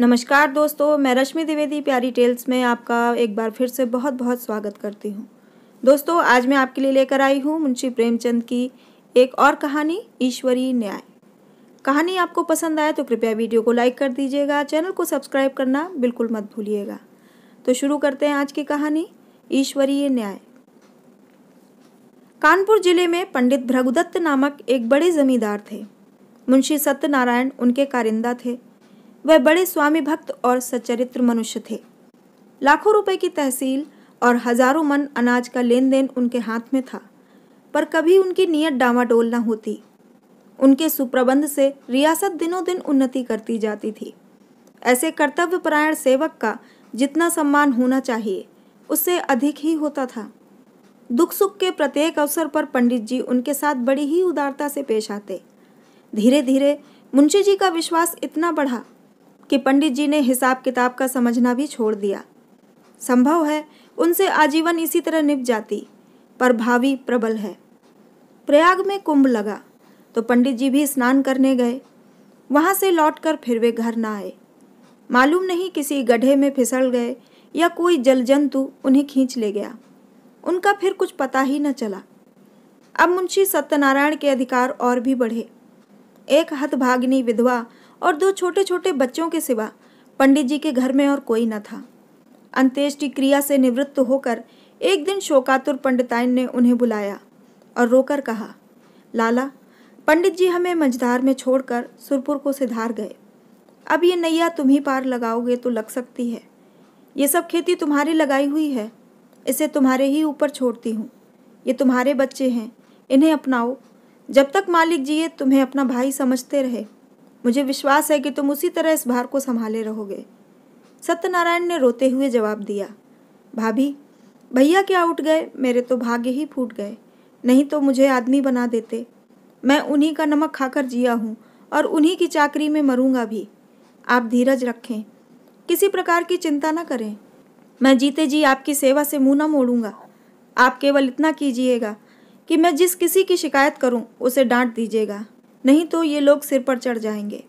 नमस्कार दोस्तों मैं रश्मि द्विवेदी प्यारी टेल्स में आपका एक बार फिर से बहुत बहुत स्वागत करती हूँ दोस्तों आज मैं आपके लिए लेकर आई हूँ मुंशी प्रेमचंद की एक और कहानी ईश्वरीय न्याय कहानी आपको पसंद आए तो कृपया वीडियो को लाइक कर दीजिएगा चैनल को सब्सक्राइब करना बिल्कुल मत भूलिएगा तो शुरू करते हैं आज की कहानी ईश्वरीय न्याय कानपुर जिले में पंडित भ्रगुदत्त नामक एक बड़े जमींदार थे मुंशी सत्यनारायण उनके कारिंदा थे वह बड़े स्वामी भक्त और सचरित्र मनुष्य थे लाखों रुपए की तहसील और हजारों मन अनाज का लेन देन उनके हाथ में था पर कभी उनकी नीयत डामाडोल न होती उनके सुप्रबंध से रियासत दिनों दिन उन्नति करती जाती थी ऐसे कर्तव्यपरायण सेवक का जितना सम्मान होना चाहिए उससे अधिक ही होता था दुख सुख के प्रत्येक अवसर पर पंडित जी उनके साथ बड़ी ही उदारता से पेश आते धीरे धीरे मुंशी जी का विश्वास इतना बढ़ा कि पंडित जी ने हिसाब किताब का समझना भी छोड़ दिया संभव है उनसे आजीवन इसी तरह निप जाती पर भावी प्रबल है प्रयाग में कुंभ लगा तो पंडित जी भी स्नान करने गए वहां से लौटकर फिर वे घर ना आए मालूम नहीं किसी गड्ढे में फिसल गए या कोई जल जंतु उन्हें खींच ले गया उनका फिर कुछ पता ही न चला अब मुंशी सत्यनारायण के अधिकार और भी बढ़े एक हथभागिनी विधवा और दो छोटे छोटे बच्चों के सिवा पंडित जी के घर में और कोई न था अंत्येष्टि क्रिया से निवृत्त होकर एक दिन शोकातुर पंडिताइन ने उन्हें बुलाया और रोकर कहा लाला पंडित जी हमें मझधार में छोड़कर सुरपुर को सिधार गए अब ये नैया तुम ही पार लगाओगे तो लग सकती है ये सब खेती तुम्हारी लगाई हुई है इसे तुम्हारे ही ऊपर छोड़ती हूँ ये तुम्हारे बच्चे हैं इन्हें अपनाओ जब तक मालिक जिए तुम्हें अपना भाई समझते रहे मुझे विश्वास है कि तुम उसी तरह इस भार को संभाले रहोगे सत्यनारायण ने रोते हुए जवाब दिया भाभी भैया क्या उठ गए मेरे तो भाग्य ही फूट गए नहीं तो मुझे आदमी बना देते मैं उन्हीं का नमक खाकर जिया हूँ और उन्हीं की चाकरी में मरूंगा भी आप धीरज रखें किसी प्रकार की चिंता न करें मैं जीते जी आपकी सेवा से मुंह न मोड़ूंगा आप केवल इतना कीजिएगा कि मैं जिस किसी की शिकायत करूं उसे डांट दीजिएगा नहीं तो ये लोग सिर पर चढ़ जाएंगे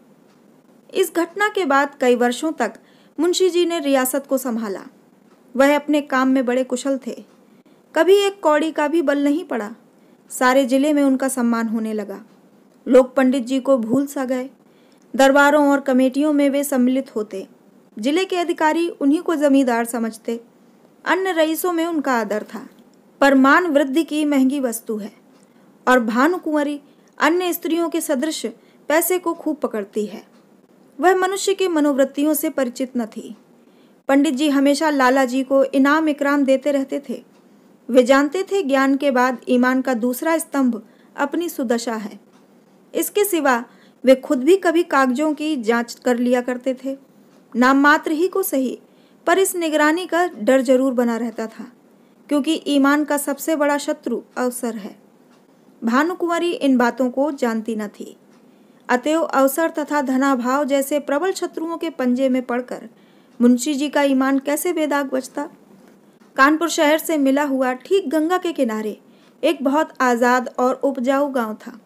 इस घटना के बाद कई वर्षों तक मुंशी जी ने रियासत को संभाला वह अपने काम में बड़े कुशल थे कभी एक कौड़ी का भी बल नहीं पड़ा सारे जिले में उनका सम्मान होने लगा लोग पंडित जी को भूल सा गए दरबारों और कमेटियों में वे सम्मिलित होते जिले के अधिकारी उन्हीं को जमींदार समझते अन्य रईसों में उनका आदर था पर मान वृद्धि की महंगी वस्तु है और भानुकुंवरी अन्य स्त्रियों के सदृश पैसे को खूब पकड़ती है वह मनुष्य की मनोवृत्तियों से परिचित न थी पंडित जी हमेशा लाला जी को इनाम इकराम देते रहते थे वे जानते थे ज्ञान के बाद ईमान का दूसरा स्तंभ अपनी सुदशा है इसके सिवा वे खुद भी कभी कागजों की जांच कर लिया करते थे नाम मात्र ही को सही पर इस निगरानी का डर जरूर बना रहता था क्योंकि ईमान का सबसे बड़ा शत्रु अवसर है भानुकुमारी इन बातों को जानती न थी अतएव अवसर तथा धनाभाव जैसे प्रबल शत्रुओं के पंजे में पड़कर मुंशी जी का ईमान कैसे बेदाग बचता कानपुर शहर से मिला हुआ ठीक गंगा के किनारे एक बहुत आज़ाद और उपजाऊ गांव था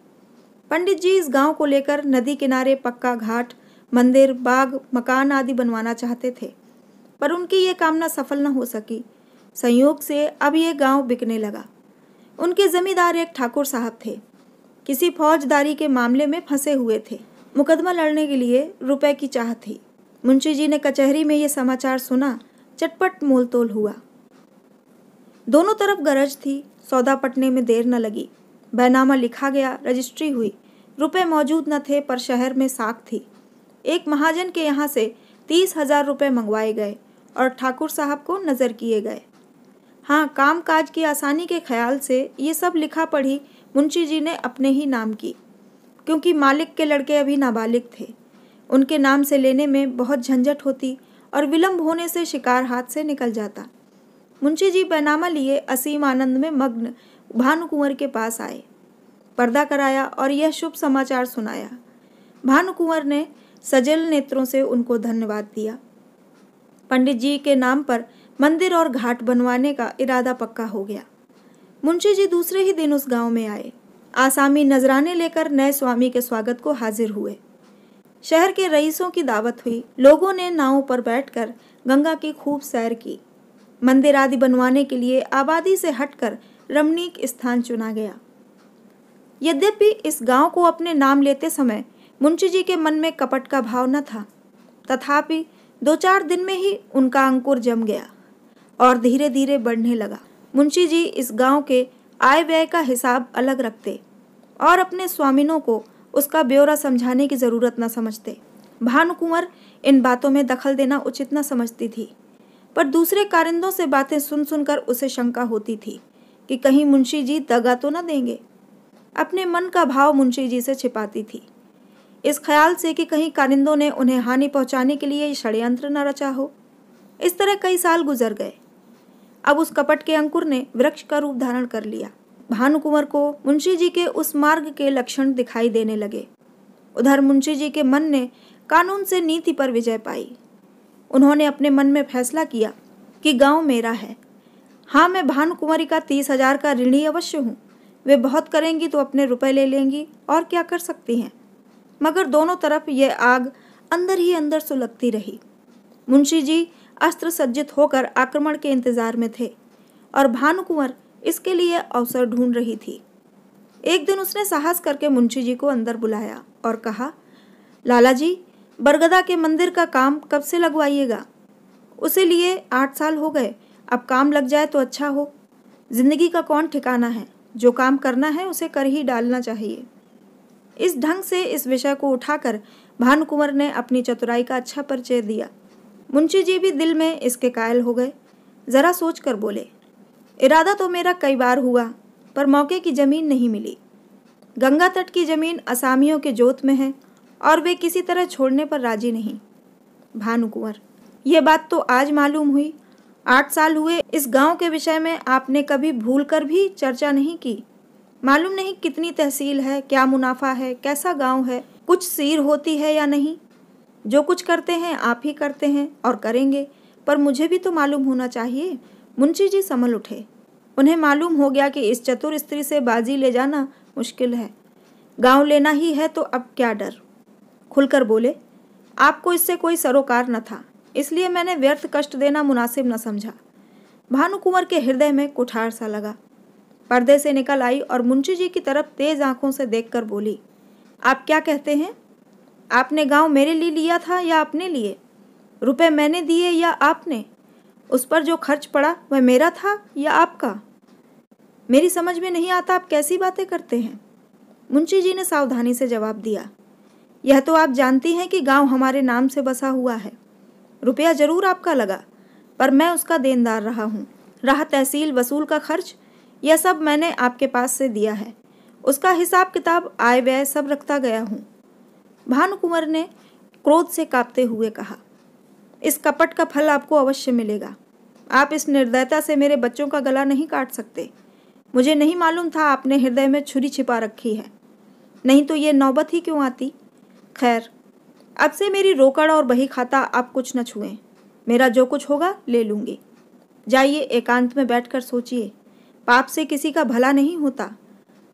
पंडित जी इस गांव को लेकर नदी किनारे पक्का घाट मंदिर बाग मकान आदि बनवाना चाहते थे पर उनकी ये कामना सफल न हो सकी संयोग से अब ये गांव बिकने लगा उनके जमींदार एक ठाकुर साहब थे किसी फौजदारी के मामले में फंसे हुए थे मुकदमा लड़ने के लिए रुपए की चाह थी मुंशी जी ने कचहरी में ये समाचार सुना चटपट मोलतोल हुआ दोनों तरफ गरज थी सौदा पटने में देर न लगी बैनामा लिखा गया रजिस्ट्री हुई रुपए मौजूद न थे पर शहर में साख थी एक महाजन के यहाँ से तीस हजार रुपये मंगवाए गए और ठाकुर साहब को नज़र किए गए हाँ काम काज की आसानी के ख्याल से ये सब लिखा पढ़ी मुंशी जी ने अपने ही नाम की क्योंकि मालिक के लड़के अभी नाबालिग थे उनके नाम से लेने में बहुत झंझट होती और विलम्ब होने से शिकार हाथ से निकल जाता मुंशी जी बैनामा लिए असीम आनंद में मग्न भानुकुंवर के पास आए पर्दा कराया और यह शुभ समाचार सुनाया भानुकुंवर ने सजल नेत्रों से उनको धन्यवाद दिया पंडित जी के नाम पर मंदिर और घाट बनवाने का इरादा पक्का हो गया मुंशी जी दूसरे ही दिन उस गांव में आए आसामी नजराने लेकर नए स्वामी के स्वागत को हाजिर हुए शहर के रईसों की दावत हुई लोगों ने नावों पर बैठकर गंगा की खूब सैर की मंदिर आदि बनवाने के लिए आबादी से हटकर रमणीक स्थान चुना गया यद्यपि इस गांव को अपने नाम लेते समय मुंशी जी के मन में कपट का भाव न था तथापि दो चार दिन में ही उनका अंकुर जम गया और धीरे धीरे बढ़ने लगा मुंशी जी इस गांव के आय व्यय का हिसाब अलग रखते और अपने स्वामिनों को उसका ब्यौरा समझाने की ज़रूरत न समझते भानुकुंवर इन बातों में दखल देना उचित न समझती थी पर दूसरे कारिंदों से बातें सुन सुनकर उसे शंका होती थी कि कहीं मुंशी जी दगा तो न देंगे अपने मन का भाव मुंशी जी से छिपाती थी इस ख्याल से कि कहीं कारिंदों ने उन्हें हानि पहुंचाने के लिए षड्यंत्र न रचा हो इस तरह कई साल गुजर गए अब उस कपट के अंकुर ने वृक्ष का रूप धारण कर लिया भानुकुंवर को मुंशी जी के उस मार्ग के लक्षण दिखाई देने लगे उधर मुंशी जी के मन ने कानून से नीति पर विजय पाई उन्होंने अपने मन में फैसला किया कि गांव मेरा है हाँ मैं भानुकुमारी का तीस हजार का ऋणी अवश्य हूँ वे बहुत करेंगी तो अपने रुपए ले लेंगी और क्या कर सकती हैं मगर दोनों तरफ यह आग अंदर ही अंदर सुलगती रही मुंशी जी अस्त्र सज्जित होकर आक्रमण के इंतजार में थे और भानुकुंवर इसके लिए अवसर ढूंढ रही थी एक दिन उसने साहस करके मुंशी जी को अंदर बुलाया और कहा लाला जी बरगदा के मंदिर का काम कब से लगवाइएगा उसे लिए आठ साल हो गए अब काम लग जाए तो अच्छा हो जिंदगी का कौन ठिकाना है जो काम करना है उसे कर ही डालना चाहिए इस ढंग से इस विषय को उठाकर भानुकुंवर ने अपनी चतुराई का अच्छा परिचय दिया मुंशी जी भी दिल में इसके कायल हो गए ज़रा सोच कर बोले इरादा तो मेरा कई बार हुआ पर मौके की ज़मीन नहीं मिली गंगा तट की ज़मीन असामियों के जोत में है और वे किसी तरह छोड़ने पर राजी नहीं भानुकुंवर यह बात तो आज मालूम हुई आठ साल हुए इस गांव के विषय में आपने कभी भूल कर भी चर्चा नहीं की मालूम नहीं कितनी तहसील है क्या मुनाफा है कैसा गांव है कुछ सीर होती है या नहीं जो कुछ करते हैं आप ही करते हैं और करेंगे पर मुझे भी तो मालूम होना चाहिए मुंशी जी संभल उठे उन्हें मालूम हो गया कि इस चतुर स्त्री से बाजी ले जाना मुश्किल है गांव लेना ही है तो अब क्या डर खुलकर बोले आपको इससे कोई सरोकार न था इसलिए मैंने व्यर्थ कष्ट देना मुनासिब न समझा भानुकुंवर के हृदय में कुठार सा लगा पर्दे से निकल आई और मुंशी जी की तरफ तेज आंखों से देखकर बोली आप क्या कहते हैं आपने गांव मेरे लिए लिया था या अपने लिए रुपए मैंने दिए या आपने उस पर जो खर्च पड़ा वह मेरा था या आपका मेरी समझ में नहीं आता आप कैसी बातें करते हैं मुंशी जी ने सावधानी से जवाब दिया यह तो आप जानती हैं कि गांव हमारे नाम से बसा हुआ है रुपया जरूर आपका लगा पर मैं उसका देनदार रहा हूँ राह तहसील वसूल का खर्च यह सब मैंने आपके पास से दिया है उसका हिसाब किताब आय व्यय सब रखता गया हूँ भानुकुमार ने क्रोध से कांपते हुए कहा इस कपट का फल आपको अवश्य मिलेगा आप इस निर्दयता से मेरे बच्चों का गला नहीं काट सकते मुझे नहीं मालूम था आपने हृदय में छुरी छिपा रखी है नहीं तो ये नौबत ही क्यों आती खैर अब से मेरी रोकड़ और बही खाता आप कुछ न छुएं मेरा जो कुछ होगा ले लूँगी जाइए एकांत में बैठकर सोचिए पाप से किसी का भला नहीं होता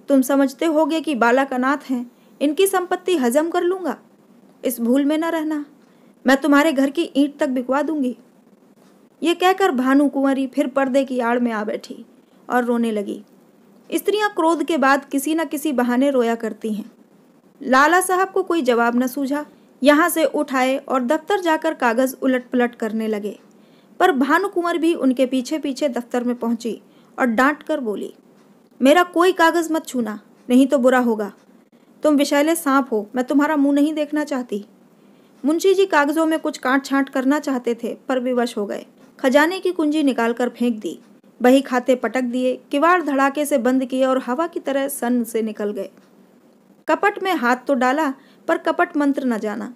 तुम समझते होगे कि बालक अनाथ हैं इनकी संपत्ति हजम कर लूंगा इस भूल में न रहना मैं तुम्हारे घर की ईंट तक बिकवा दूंगी ये कहकर भानु कुंवरी फिर पर्दे की आड़ में आ बैठी और रोने लगी स्त्रियां क्रोध के बाद किसी न किसी बहाने रोया करती हैं लाला साहब को कोई जवाब न सूझा यहां से उठाए और दफ्तर जाकर कागज़ उलट पलट करने लगे पर भानुकुंवर भी उनके पीछे पीछे दफ्तर में पहुंची और डांट कर बोली मेरा कोई कागज़ मत छूना नहीं तो बुरा होगा तुम विषैले सांप हो मैं तुम्हारा मुंह नहीं देखना चाहती मुंशी जी कागजों में कुछ काट छांट करना चाहते थे पर विवश हो गए खजाने की कुंजी निकालकर फेंक दी बही खाते पटक दिए किवाड़ धड़ाके से बंद किए और हवा की तरह सन से निकल गए कपट में हाथ तो डाला पर कपट मंत्र न जाना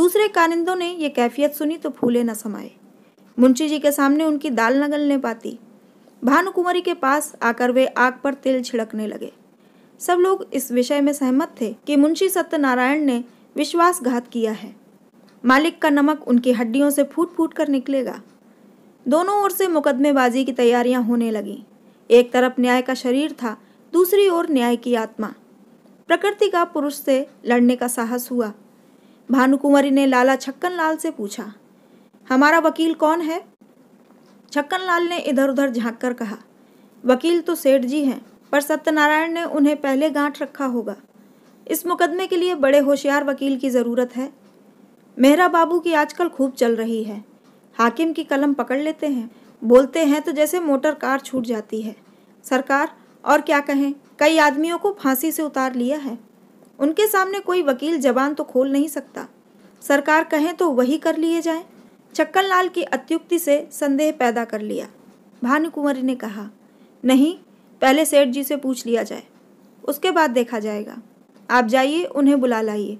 दूसरे कानिंदों ने ये कैफियत सुनी तो फूले न समाये मुंशी जी के सामने उनकी दाल न गलने पाती भानुकुमारी के पास आकर वे आग पर तेल छिड़कने लगे सब लोग इस विषय में सहमत थे कि मुंशी सत्यनारायण ने विश्वासघात किया है मालिक का नमक उनकी हड्डियों से फूट फूट कर निकलेगा दोनों ओर से मुकदमेबाजी की तैयारियां होने लगी एक तरफ न्याय का शरीर था दूसरी ओर न्याय की आत्मा प्रकृति का पुरुष से लड़ने का साहस हुआ भानुकुमारी ने लाला छक्कन लाल से पूछा हमारा वकील कौन है छक्कन लाल ने इधर उधर झांक कर कहा वकील तो सेठ जी हैं पर सत्यनारायण ने उन्हें पहले गांठ रखा होगा इस मुकदमे के लिए बड़े होशियार वकील की ज़रूरत है मेहरा बाबू की आजकल खूब चल रही है हाकिम की कलम पकड़ लेते हैं बोलते हैं तो जैसे मोटर कार छूट जाती है सरकार और क्या कहें कई आदमियों को फांसी से उतार लिया है उनके सामने कोई वकील जबान तो खोल नहीं सकता सरकार कहें तो वही कर लिए जाए छक्कन लाल की अत्युक्ति से संदेह पैदा कर लिया भानुकुंवरी ने कहा नहीं पहले सेठ जी से पूछ लिया जाए उसके बाद देखा जाएगा आप जाइए उन्हें बुला लाइए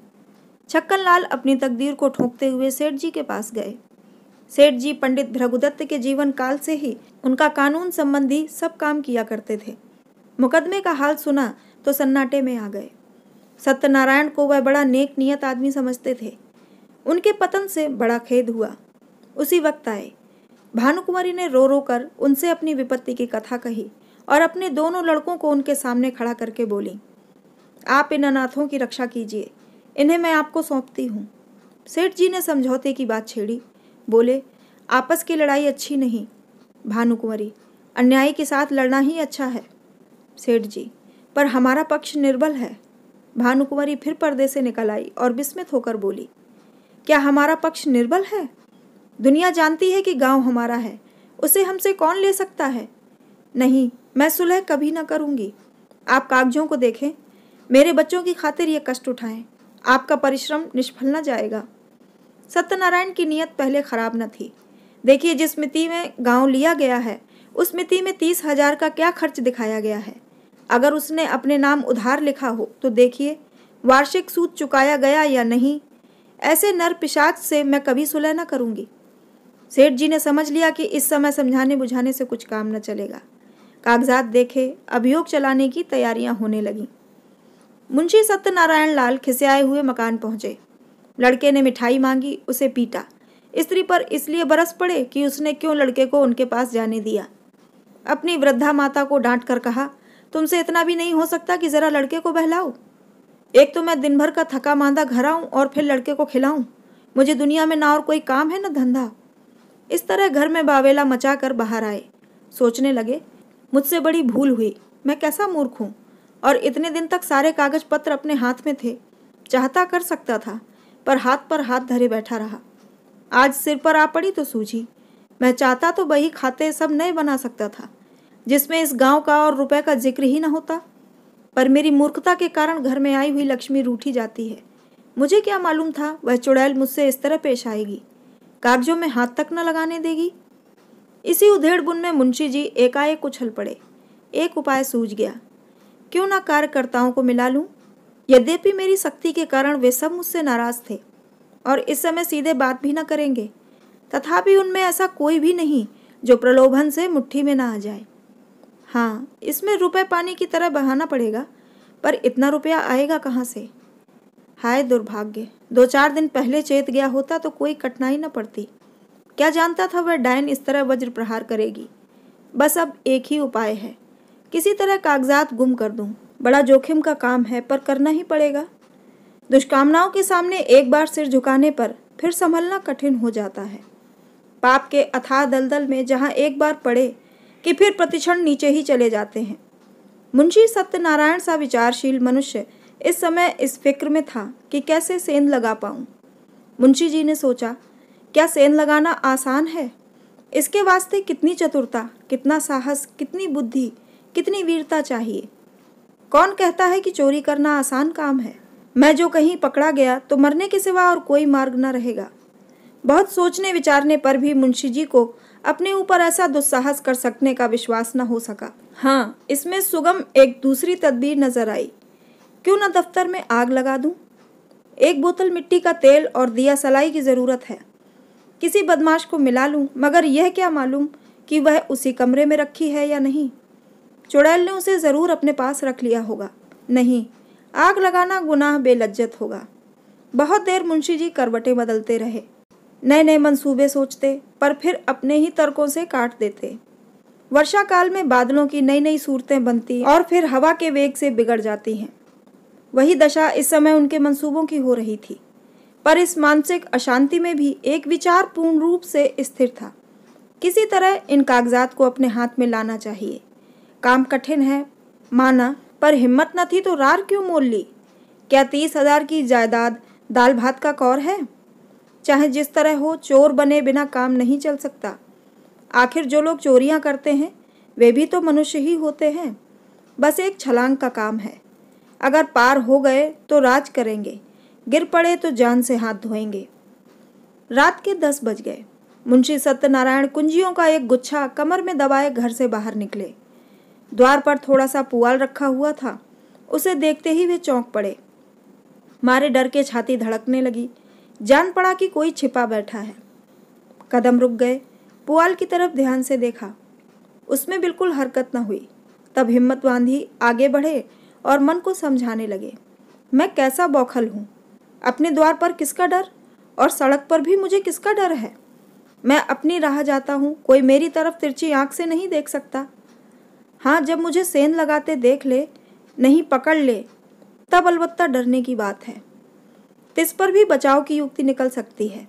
छक्कन लाल अपनी तकदीर को ठोंकते हुए सेठ जी के पास गए सेठ जी पंडित भृगुदत्त के जीवन काल से ही उनका कानून संबंधी सब काम किया करते थे मुकदमे का हाल सुना तो सन्नाटे में आ गए सत्यनारायण को वह बड़ा नेक नियत आदमी समझते थे उनके पतन से बड़ा खेद हुआ उसी वक्त आए भानुकुमारी ने रो रो कर उनसे अपनी विपत्ति की कथा कही और अपने दोनों लड़कों को उनके सामने खड़ा करके बोली आप इन अनाथों की रक्षा कीजिए इन्हें मैं आपको सौंपती हूँ सेठ जी ने समझौते की बात छेड़ी बोले आपस की लड़ाई अच्छी नहीं भानुकुंवरी अन्यायी के साथ लड़ना ही अच्छा है सेठ जी पर हमारा पक्ष निर्बल है भानुकुंवरी फिर पर्दे से निकल आई और विस्मित होकर बोली क्या हमारा पक्ष निर्बल है दुनिया जानती है कि गांव हमारा है उसे हमसे कौन ले सकता है नहीं मैं सुलह कभी ना करूँगी आप कागजों को देखें मेरे बच्चों की खातिर ये कष्ट उठाएं आपका परिश्रम निष्फल न जाएगा सत्यनारायण की नीयत पहले खराब न थी देखिए जिस मिति में गांव लिया गया है उस मिति में तीस हजार का क्या खर्च दिखाया गया है अगर उसने अपने नाम उधार लिखा हो तो देखिए वार्षिक सूद चुकाया गया या नहीं ऐसे नर पिशाच से मैं कभी सुलह न करूँगी सेठ जी ने समझ लिया कि इस समय समझाने बुझाने से कुछ काम न चलेगा कागजात देखे अभियोग चलाने की तैयारियां होने लगी मुंशी सत्यनारायण लाल खिसियाए हुए मकान पहुंचे लड़के ने मिठाई मांगी उसे पीटा स्त्री पर इसलिए बरस पड़े कि उसने क्यों लड़के को उनके पास जाने दिया अपनी वृद्धा माता को डांट कर कहा तुमसे इतना भी नहीं हो सकता कि जरा लड़के को बहलाओ एक तो मैं दिन भर का थका मांदा घर आऊं और फिर लड़के को खिलाऊं मुझे दुनिया में ना और कोई काम है ना धंधा इस तरह घर में बावेला मचा कर बाहर आए सोचने लगे मुझसे बड़ी भूल हुई मैं कैसा मूर्ख हूँ और इतने दिन तक सारे कागज पत्र अपने हाथ में थे चाहता कर सकता था पर हाथ पर हाथ धरे बैठा रहा आज सिर पर आ पड़ी तो सूझी मैं चाहता तो बही खाते सब नए बना सकता था जिसमें इस गांव का और रुपए का जिक्र ही ना होता पर मेरी मूर्खता के कारण घर में आई हुई लक्ष्मी रूठी जाती है मुझे क्या मालूम था वह चुड़ैल मुझसे इस तरह पेश आएगी कागजों में हाथ तक न लगाने देगी इसी उधेड़ बुन में मुंशी जी एकाएक उछल पड़े एक उपाय सूझ गया क्यों ना कार्यकर्ताओं को मिला लूं यद्यपि मेरी शक्ति के कारण वे सब मुझसे नाराज थे और इस समय सीधे बात भी न करेंगे तथापि उनमें ऐसा कोई भी नहीं जो प्रलोभन से मुट्ठी में ना आ जाए हाँ इसमें रुपए पानी की तरह बहाना पड़ेगा पर इतना रुपया आएगा कहाँ से हाय दुर्भाग्य दो चार दिन पहले चेत गया होता तो कोई कठिनाई न पड़ती क्या जानता था वह डायन इस तरह वज्र प्रहार करेगी बस अब एक ही उपाय है किसी तरह कागजात गुम कर दूं बड़ा जोखिम का काम है पर करना ही पड़ेगा दुष्कामनाओं के सामने एक बार सिर झुकाने पर फिर संभलना कठिन हो जाता है पाप के अथाह दलदल में जहां एक बार पड़े कि फिर प्रतिक्षण नीचे ही चले जाते हैं मुंशी सत्यनारायण सा विचारशील मनुष्य इस समय इस फिक्र में था कि कैसे सेंध लगा पाऊं मुंशी जी ने सोचा क्या सेन लगाना आसान है इसके वास्ते कितनी चतुरता कितना साहस कितनी बुद्धि कितनी वीरता चाहिए कौन कहता है कि चोरी करना आसान काम है मैं जो कहीं पकड़ा गया तो मरने के सिवा और कोई मार्ग न रहेगा बहुत सोचने विचारने पर भी मुंशी जी को अपने ऊपर ऐसा दुस्साहस कर सकने का विश्वास न हो सका हाँ इसमें सुगम एक दूसरी तदबीर नजर आई क्यों न दफ्तर में आग लगा दूं? एक बोतल मिट्टी का तेल और दिया सलाई की ज़रूरत है किसी बदमाश को मिला लूं मगर यह क्या मालूम कि वह उसी कमरे में रखी है या नहीं चुड़ैल ने उसे ज़रूर अपने पास रख लिया होगा नहीं आग लगाना गुनाह बेलज्जत होगा बहुत देर मुंशी जी करवटें बदलते रहे नए नए मंसूबे सोचते पर फिर अपने ही तर्कों से काट देते वर्षा काल में बादलों की नई नई सूरतें बनती और फिर हवा के वेग से बिगड़ जाती हैं वही दशा इस समय उनके मंसूबों की हो रही थी पर इस मानसिक अशांति में भी एक विचार पूर्ण रूप से स्थिर था किसी तरह इन कागजात को अपने हाथ में लाना चाहिए काम कठिन है माना पर हिम्मत न थी तो रार क्यों मोल ली क्या तीस हजार की जायदाद दाल भात का कौर है चाहे जिस तरह हो चोर बने बिना काम नहीं चल सकता आखिर जो लोग चोरियां करते हैं वे भी तो मनुष्य ही होते हैं बस एक छलांग का काम है अगर पार हो गए तो राज करेंगे गिर पड़े तो जान से हाथ धोएंगे रात के दस बज गए मुंशी सत्यनारायण कुंजियों का एक गुच्छा कमर में दबाए घर से बाहर निकले द्वार पर थोड़ा सा पुआल रखा हुआ था उसे देखते ही वे चौंक पड़े मारे डर के छाती धड़कने लगी जान पड़ा कि कोई छिपा बैठा है कदम रुक गए पुआल की तरफ ध्यान से देखा उसमें बिल्कुल हरकत न हुई तब हिम्मत बांधी आगे बढ़े और मन को समझाने लगे मैं कैसा बौखल हूँ अपने द्वार पर किसका डर और सड़क पर भी मुझे किसका डर है मैं अपनी राह जाता हूँ कोई मेरी तरफ तिरछी आंख से नहीं देख सकता हाँ जब मुझे सेन लगाते देख ले नहीं पकड़ ले तब अलबत्ता डरने की बात है तिस पर भी बचाव की युक्ति निकल सकती है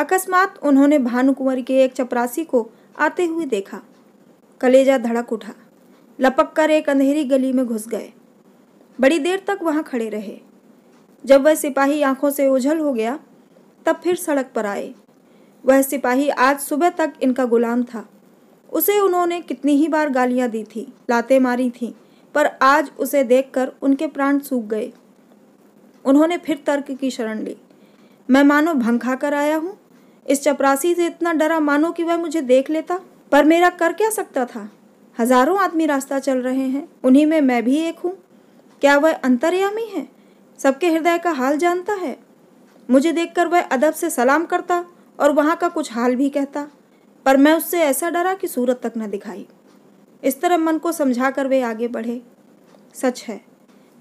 अकस्मात उन्होंने भानुकुंवरी के एक चपरासी को आते हुए देखा कलेजा धड़क उठा लपक कर एक अंधेरी गली में घुस गए बड़ी देर तक वहाँ खड़े रहे जब वह सिपाही आंखों से ओझल हो गया तब फिर सड़क पर आए वह सिपाही आज सुबह तक इनका गुलाम था उसे उन्होंने कितनी ही बार गालियां दी थी लाते मारी थी पर आज उसे देखकर उनके प्राण सूख गए उन्होंने फिर तर्क की शरण ली मैं मानो भंग खाकर कर आया हूँ इस चपरासी से इतना डरा मानो कि वह मुझे देख लेता पर मेरा कर क्या सकता था हजारों आदमी रास्ता चल रहे हैं उन्हीं में मैं भी एक हूँ क्या वह अंतर्यामी है सबके हृदय का हाल जानता है मुझे देखकर वह अदब से सलाम करता और वहाँ का कुछ हाल भी कहता पर मैं उससे ऐसा डरा कि सूरत तक न दिखाई इस तरह मन को समझा कर वे आगे बढ़े सच है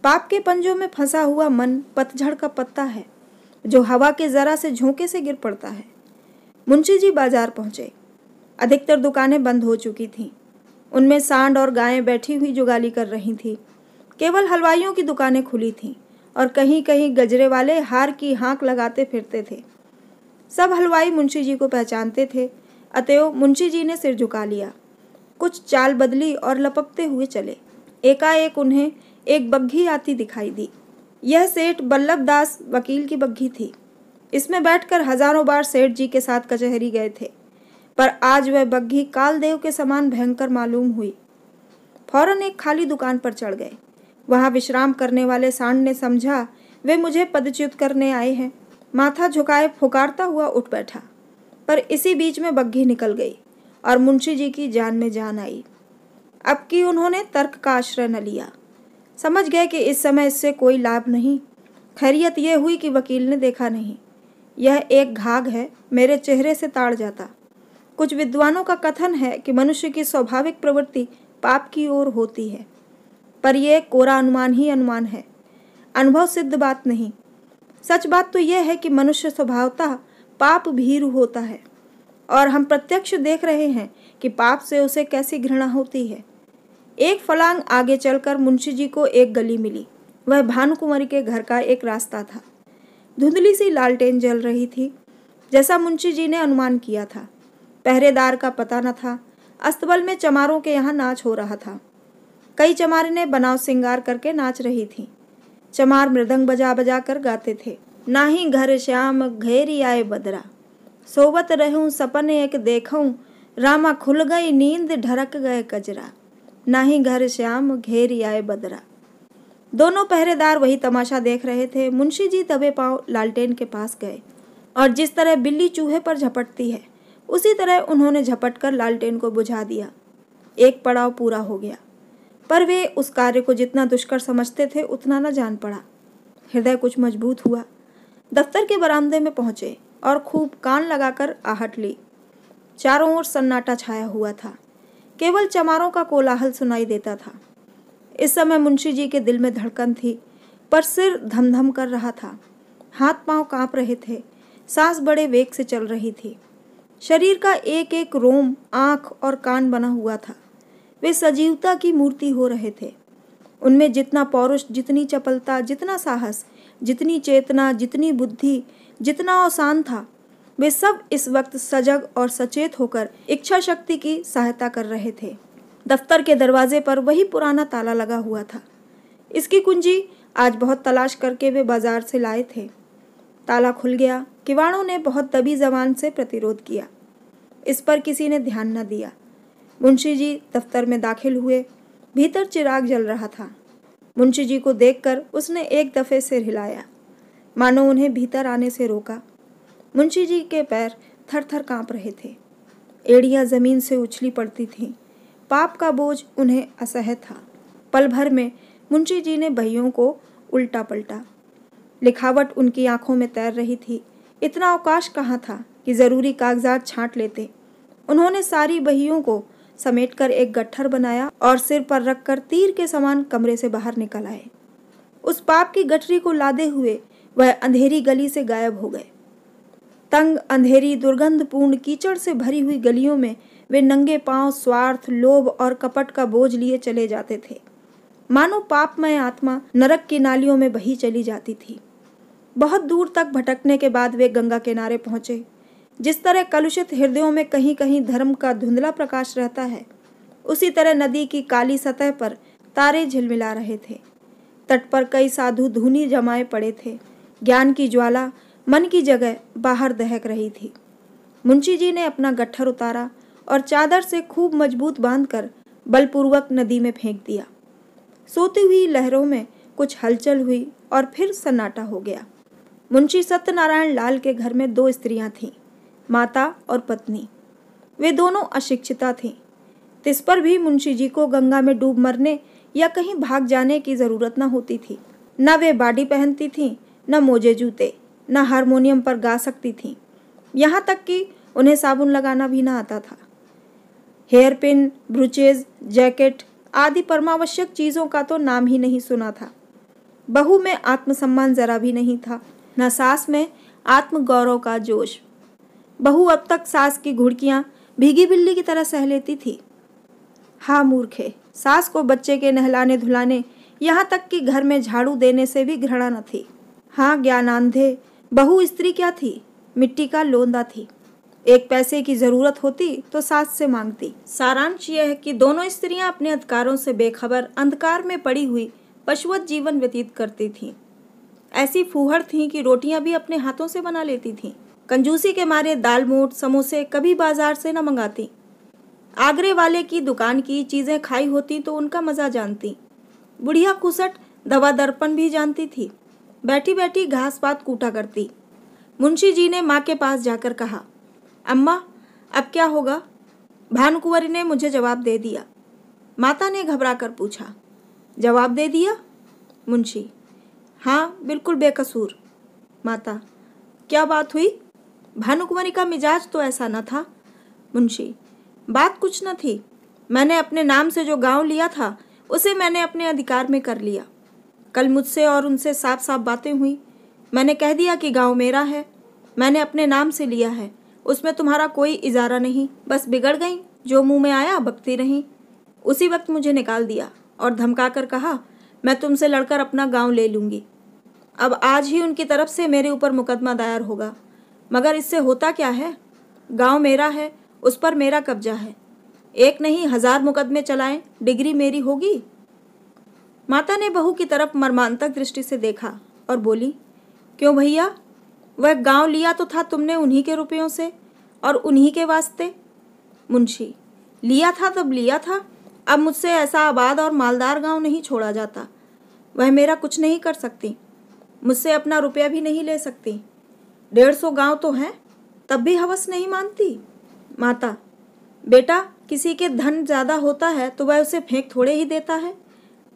पाप के पंजों में फंसा हुआ मन पतझड़ का पत्ता है जो हवा के ज़रा से झोंके से गिर पड़ता है मुंशी जी बाजार पहुँचे अधिकतर दुकानें बंद हो चुकी थीं उनमें सांड और गायें बैठी हुई जुगाली कर रही थीं केवल हलवाइयों की दुकानें खुली थीं और कहीं कहीं गजरे वाले हार की हाँक लगाते फिरते थे सब हलवाई मुंशी जी को पहचानते थे अतएव मुंशी जी ने सिर झुका लिया कुछ चाल बदली और लपकते हुए चले एकाएक उन्हें एक बग्घी आती दिखाई दी यह सेठ बल्लभ दास वकील की बग्घी थी इसमें बैठकर हजारों बार सेठ जी के साथ कचहरी गए थे पर आज वह बग्घी कालदेव के समान भयंकर मालूम हुई फौरन एक खाली दुकान पर चढ़ गए वहाँ विश्राम करने वाले सांड ने समझा वे मुझे पदच्युत करने आए हैं माथा झुकाए फुकारता हुआ उठ बैठा पर इसी बीच में बग्घी निकल गई और मुंशी जी की जान में जान आई अब कि उन्होंने तर्क का आश्रय न लिया समझ गए कि इस समय इससे कोई लाभ नहीं खैरियत यह हुई कि वकील ने देखा नहीं यह एक घाघ है मेरे चेहरे से ताड़ जाता कुछ विद्वानों का कथन है कि मनुष्य की स्वाभाविक प्रवृत्ति पाप की ओर होती है पर यह कोरा अनुमान ही अनुमान है अनुभव सिद्ध बात नहीं सच बात तो यह है कि मनुष्य स्वभावतः पाप भीरु होता है और हम प्रत्यक्ष देख रहे हैं कि पाप से उसे कैसी घृणा होती है एक फलांग आगे चलकर मुंशी जी को एक गली मिली वह भानुकुमारी के घर का एक रास्ता था धुंधली सी लालटेन जल रही थी जैसा मुंशी जी ने अनुमान किया था पहरेदार का पता न था अस्तबल में चमारों के यहाँ नाच हो रहा था कई चमारे ने बनाव सिंगार करके नाच रही थी चमार मृदंग बजा बजा कर गाते थे ना ही घर श्याम घेरी आए बदरा सोवत रहूं सपन एक देखूं रामा खुल गई नींद ढरक गए कजरा ना ही घर श्याम घेरी आए बदरा दोनों पहरेदार वही तमाशा देख रहे थे मुंशी जी तबे पांव लालटेन के पास गए और जिस तरह बिल्ली चूहे पर झपटती है उसी तरह उन्होंने झपट कर लालटेन को बुझा दिया एक पड़ाव पूरा हो गया पर वे उस कार्य को जितना दुष्कर समझते थे उतना न जान पड़ा हृदय कुछ मजबूत हुआ दफ्तर के बरामदे में पहुंचे और खूब कान लगाकर आहट ली चारों ओर सन्नाटा छाया हुआ था केवल चमारों का कोलाहल सुनाई देता था इस समय मुंशी जी के दिल में धड़कन थी पर सिर धमधम कर रहा था हाथ पांव कांप रहे थे सांस बड़े वेग से चल रही थी शरीर का एक एक रोम आँख और कान बना हुआ था वे सजीवता की मूर्ति हो रहे थे उनमें जितना पौरुष जितनी चपलता जितना साहस जितनी चेतना जितनी बुद्धि जितना औसान था वे सब इस वक्त सजग और सचेत होकर इच्छा शक्ति की सहायता कर रहे थे दफ्तर के दरवाजे पर वही पुराना ताला लगा हुआ था इसकी कुंजी आज बहुत तलाश करके वे बाजार से लाए थे ताला खुल गया किवाणों ने बहुत दबी जबान से प्रतिरोध किया इस पर किसी ने ध्यान न दिया मुंशी जी दफ्तर में दाखिल हुए भीतर चिराग जल रहा था मुंशी जी को देखकर उसने एक दफ़े सिर हिलाया मानो उन्हें भीतर आने से रोका मुंशी जी के पैर थर थर काँप रहे थे एड़ियां ज़मीन से उछली पड़ती थीं पाप का बोझ उन्हें असह था पल भर में मुंशी जी ने भइयों को उल्टा पलटा लिखावट उनकी आंखों में तैर रही थी इतना अवकाश कहाँ था कि ज़रूरी कागजात छांट लेते उन्होंने सारी बहियों को समेटकर एक गट्ठर बनाया और सिर पर रखकर तीर के समान कमरे से बाहर निकल आए उस पाप की गठरी को लादे हुए वह अंधेरी गली से गायब हो गए तंग अंधेरी दुर्गंधपूर्ण कीचड़ से भरी हुई गलियों में वे नंगे पांव स्वार्थ लोभ और कपट का बोझ लिए चले जाते थे मानो पापमय आत्मा नरक की नालियों में बही चली जाती थी बहुत दूर तक भटकने के बाद वे गंगा किनारे पहुंचे जिस तरह कलुषित हृदयों में कहीं कहीं धर्म का धुंधला प्रकाश रहता है उसी तरह नदी की काली सतह पर तारे झिलमिला रहे थे तट पर कई साधु धुनी जमाए पड़े थे ज्ञान की ज्वाला मन की जगह बाहर दहक रही थी मुंशी जी ने अपना गट्ठर उतारा और चादर से खूब मजबूत बांधकर बलपूर्वक नदी में फेंक दिया सोती हुई लहरों में कुछ हलचल हुई और फिर सन्नाटा हो गया मुंशी सत्यनारायण लाल के घर में दो स्त्रियां थीं माता और पत्नी वे दोनों अशिक्षिता थे तिस पर भी मुंशी जी को गंगा में डूब मरने या कहीं भाग जाने की ज़रूरत न होती थी न वे बाडी पहनती थीं न मोजे जूते न हारमोनियम पर गा सकती थीं यहाँ तक कि उन्हें साबुन लगाना भी न आता था हेयर पिन ब्रुचेज जैकेट आदि परमावश्यक चीज़ों का तो नाम ही नहीं सुना था बहू में आत्मसम्मान जरा भी नहीं था न सास में आत्मगौरव का जोश बहू अब तक सास की घुड़कियाँ भीगी बिल्ली की तरह सह लेती थी हाँ मूर्खे सास को बच्चे के नहलाने धुलाने यहाँ तक कि घर में झाड़ू देने से भी घृणा न थी हाँ ज्ञानांधे बहु स्त्री क्या थी मिट्टी का लोंदा थी एक पैसे की जरूरत होती तो सास से मांगती सारांश यह है कि दोनों स्त्रियां अपने अधिकारों से बेखबर अंधकार में पड़ी हुई पशुवत जीवन व्यतीत करती थीं ऐसी फूहड़ थीं कि रोटियां भी अपने हाथों से बना लेती थीं कंजूसी के मारे दाल मूट समोसे कभी बाजार से न मंगाती आगरे वाले की दुकान की चीज़ें खाई होती तो उनका मज़ा जानती बुढ़िया कुसट दवा दर्पण भी जानती थी बैठी बैठी घास पात कूटा करती मुंशी जी ने माँ के पास जाकर कहा अम्मा अब क्या होगा भानुकुंवरी ने मुझे जवाब दे दिया माता ने घबरा कर पूछा जवाब दे दिया मुंशी हाँ बिल्कुल बेकसूर माता क्या बात हुई भानुकुंवरी का मिजाज तो ऐसा न था मुंशी बात कुछ न थी मैंने अपने नाम से जो गांव लिया था उसे मैंने अपने अधिकार में कर लिया कल मुझसे और उनसे साफ साफ बातें हुई मैंने कह दिया कि गांव मेरा है मैंने अपने नाम से लिया है उसमें तुम्हारा कोई इजारा नहीं बस बिगड़ गई जो मुंह में आया बकती रही उसी वक्त मुझे निकाल दिया और धमका कर कहा मैं तुमसे लड़कर अपना गांव ले लूँगी अब आज ही उनकी तरफ से मेरे ऊपर मुकदमा दायर होगा मगर इससे होता क्या है गांव मेरा है उस पर मेरा कब्जा है एक नहीं हजार मुकदमे चलाएं डिग्री मेरी होगी माता ने बहू की तरफ मर्मांतक दृष्टि से देखा और बोली क्यों भैया वह गांव लिया तो था तुमने उन्हीं के रुपयों से और उन्हीं के वास्ते मुंशी लिया था तब लिया था अब मुझसे ऐसा आबाद और मालदार गांव नहीं छोड़ा जाता वह मेरा कुछ नहीं कर सकती मुझसे अपना रुपया भी नहीं ले सकती डेढ़ सौ गाँव तो हैं तब भी हवस नहीं मानती माता बेटा किसी के धन ज़्यादा होता है तो वह उसे फेंक थोड़े ही देता है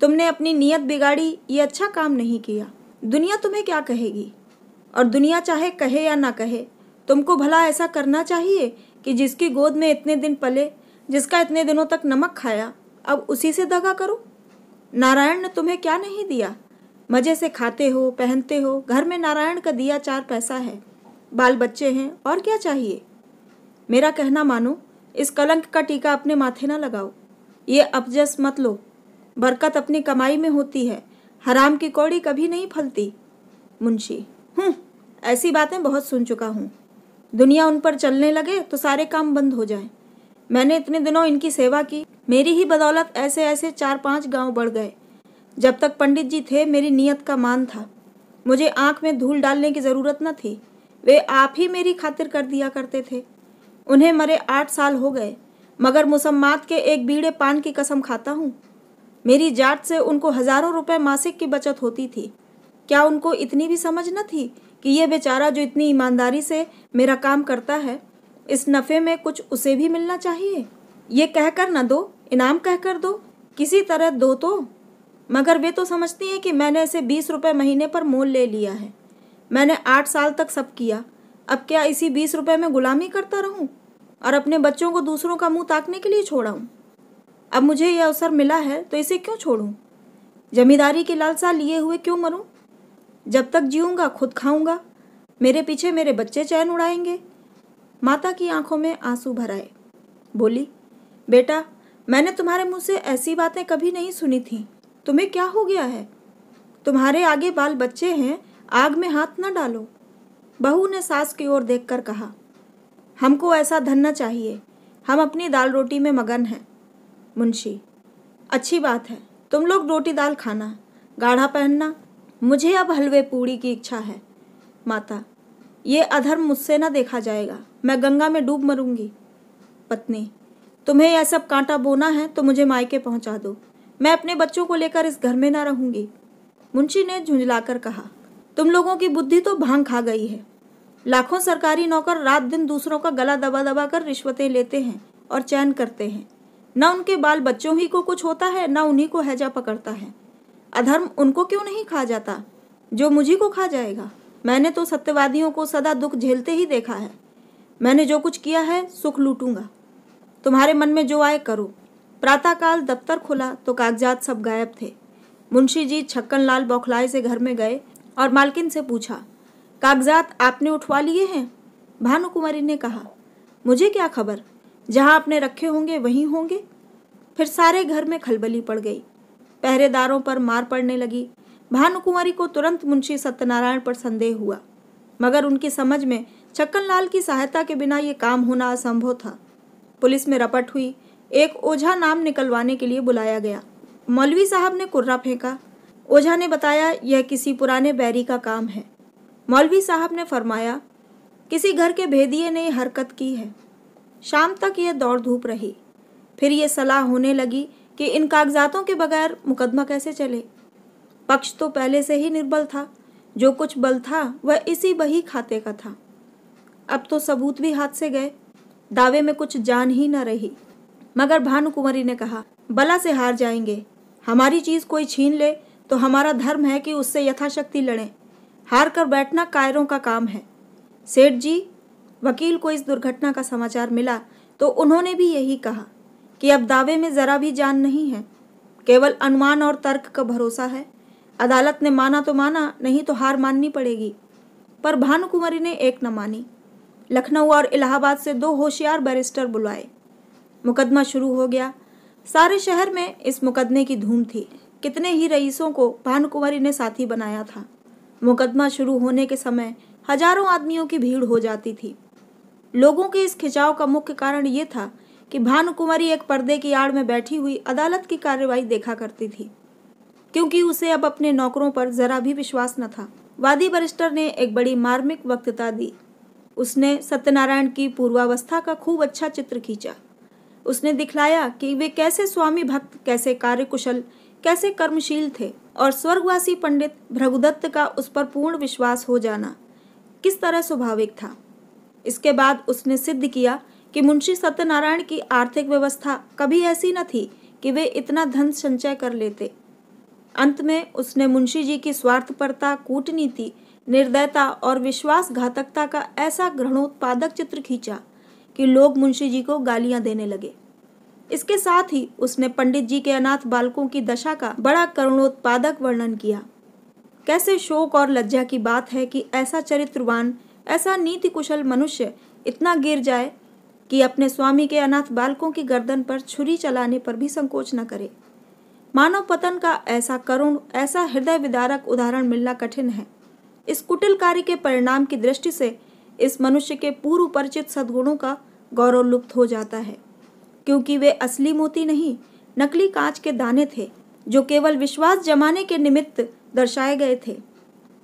तुमने अपनी नीयत बिगाड़ी ये अच्छा काम नहीं किया दुनिया तुम्हें क्या कहेगी और दुनिया चाहे कहे या ना कहे तुमको भला ऐसा करना चाहिए कि जिसकी गोद में इतने दिन पले जिसका इतने दिनों तक नमक खाया अब उसी से दगा करो नारायण ने तुम्हें क्या नहीं दिया मज़े से खाते हो पहनते हो घर में नारायण का दिया चार पैसा है बाल बच्चे हैं और क्या चाहिए मेरा कहना मानो इस कलंक का टीका अपने माथे ना लगाओ ये अपजस मत लो बरकत अपनी कमाई में होती है हराम की कौड़ी कभी नहीं फलती मुंशी हूँ ऐसी बातें बहुत सुन चुका हूँ दुनिया उन पर चलने लगे तो सारे काम बंद हो जाएं। मैंने इतने दिनों इनकी सेवा की मेरी ही बदौलत ऐसे ऐसे चार पांच गांव बढ़ गए जब तक पंडित जी थे मेरी नीयत का मान था मुझे आंख में धूल डालने की ज़रूरत न थी वे आप ही मेरी खातिर कर दिया करते थे उन्हें मरे आठ साल हो गए मगर मुसम्मात के एक बीड़े पान की कसम खाता हूँ मेरी जाट से उनको हज़ारों रुपए मासिक की बचत होती थी क्या उनको इतनी भी समझ न थी कि यह बेचारा जो इतनी ईमानदारी से मेरा काम करता है इस नफ़े में कुछ उसे भी मिलना चाहिए ये कहकर न दो इनाम कहकर दो किसी तरह दो तो मगर वे तो समझती हैं कि मैंने इसे बीस रुपये महीने पर मोल ले लिया है मैंने आठ साल तक सब किया अब क्या इसी बीस रुपए में गुलामी करता रहूं और अपने बच्चों को दूसरों का मुंह ताकने के लिए छोड़ा हूं अब मुझे यह अवसर मिला है तो इसे क्यों छोड़ूं जमींदारी की लालसा लिए हुए क्यों मरूं जब तक जीऊँगा खुद खाऊंगा मेरे पीछे मेरे बच्चे चैन उड़ाएंगे माता की आंखों में आंसू भर आए बोली बेटा मैंने तुम्हारे मुंह से ऐसी बातें कभी नहीं सुनी थी तुम्हें क्या हो गया है तुम्हारे आगे बाल बच्चे हैं आग में हाथ न डालो बहू ने सास की ओर देखकर कहा हमको ऐसा धन न चाहिए हम अपनी दाल रोटी में मगन हैं मुंशी अच्छी बात है तुम लोग रोटी दाल खाना गाढ़ा पहनना मुझे अब हलवे पूड़ी की इच्छा है माता ये अधर्म मुझसे न देखा जाएगा मैं गंगा में डूब मरूंगी पत्नी तुम्हें यह सब कांटा बोना है तो मुझे मायके पहुंचा दो मैं अपने बच्चों को लेकर इस घर में ना रहूंगी मुंशी ने झुंझलाकर कहा तुम लोगों की बुद्धि तो भांग खा गई है लाखों सरकारी नौकर रात दिन दूसरों का गला दबा दबा कर रिश्वतें लेते हैं और चैन करते हैं न उनके बाल बच्चों ही को कुछ होता है न उन्हीं को हैजा पकड़ता है अधर्म उनको क्यों नहीं खा जाता जो मुझी को खा जाएगा मैंने तो सत्यवादियों को सदा दुख झेलते ही देखा है मैंने जो कुछ किया है सुख लूटूंगा तुम्हारे मन में जो आए करो प्रातःकाल दफ्तर खुला तो कागजात सब गायब थे मुंशी जी छक्कन लाल बौखलाए से घर में गए और मालकिन से पूछा कागजात आपने उठवा लिए हैं भानुकुमारी ने कहा मुझे क्या खबर जहाँ आपने रखे होंगे वहीं होंगे फिर सारे घर में खलबली पड़ गई पहरेदारों पर मार पड़ने लगी भानुकुमारी को तुरंत मुंशी सत्यनारायण पर संदेह हुआ मगर उनकी समझ में छक्कनलाल की सहायता के बिना ये काम होना असंभव था पुलिस में रपट हुई एक ओझा नाम निकलवाने के लिए बुलाया गया मौलवी साहब ने कुर्रा फेंका ओझा ने बताया यह किसी पुराने बैरी का काम है मौलवी साहब ने फरमाया किसी घर के भेदिए ने हरकत की है शाम तक यह दौड़ धूप रही फिर ये सलाह होने लगी कि इन कागजातों के बगैर मुकदमा कैसे चले पक्ष तो पहले से ही निर्बल था जो कुछ बल था वह इसी बही खाते का था अब तो सबूत भी हाथ से गए दावे में कुछ जान ही न रही मगर भानुकुमारी ने कहा बला से हार जाएंगे हमारी चीज कोई छीन ले तो हमारा धर्म है कि उससे यथाशक्ति लड़ें हार कर बैठना कायरों का काम है सेठ जी वकील को इस दुर्घटना का समाचार मिला तो उन्होंने भी यही कहा कि अब दावे में ज़रा भी जान नहीं है केवल अनुमान और तर्क का भरोसा है अदालत ने माना तो माना नहीं तो हार माननी पड़ेगी पर भानुकुमारी ने एक न मानी लखनऊ और इलाहाबाद से दो होशियार बैरिस्टर बुलाए मुकदमा शुरू हो गया सारे शहर में इस मुकदमे की धूम थी कितने ही रईसों को भानुकुंवरी ने साथी बनाया था मुकदमा शुरू होने के समय हजारों आदमियों की भीड़ हो जाती थी लोगों के इस खिंचाव का मुख्य कारण ये था कि भानुकुमारी एक पर्दे की आड़ में बैठी हुई अदालत की कार्यवाही देखा करती थी क्योंकि उसे अब अपने नौकरों पर जरा भी विश्वास न था वादी बरिस्टर ने एक बड़ी मार्मिक वक्तता दी उसने सत्यनारायण की पूर्वावस्था का खूब अच्छा चित्र खींचा उसने दिखलाया कि वे कैसे स्वामी भक्त कैसे कार्यकुशल कैसे कर्मशील थे और स्वर्गवासी पंडित भृगुदत्त का उस पर पूर्ण विश्वास हो जाना किस तरह स्वाभाविक था इसके बाद उसने सिद्ध किया कि मुंशी सत्यनारायण की आर्थिक व्यवस्था कभी ऐसी न थी कि वे इतना धन संचय कर लेते अंत में उसने मुंशी जी की स्वार्थपरता कूटनीति निर्दयता और विश्वासघातकता का ऐसा घृणोत्पादक चित्र खींचा कि लोग मुंशी जी को गालियां देने लगे इसके साथ ही उसने पंडित जी के अनाथ बालकों की दशा का बड़ा करुणोत्पादक वर्णन किया कैसे शोक और लज्जा की बात है कि ऐसा चरित्रवान ऐसा नीति कुशल मनुष्य इतना गिर जाए कि अपने स्वामी के अनाथ बालकों की गर्दन पर छुरी चलाने पर भी संकोच न करे मानव पतन का ऐसा करुण ऐसा हृदय विदारक उदाहरण मिलना कठिन है इस कुटिल कार्य के परिणाम की दृष्टि से इस मनुष्य के पूर्व परिचित सद्गुणों का गौरव लुप्त हो जाता है क्योंकि वे असली मोती नहीं नकली कांच के दाने थे जो केवल विश्वास जमाने के निमित्त दर्शाए गए थे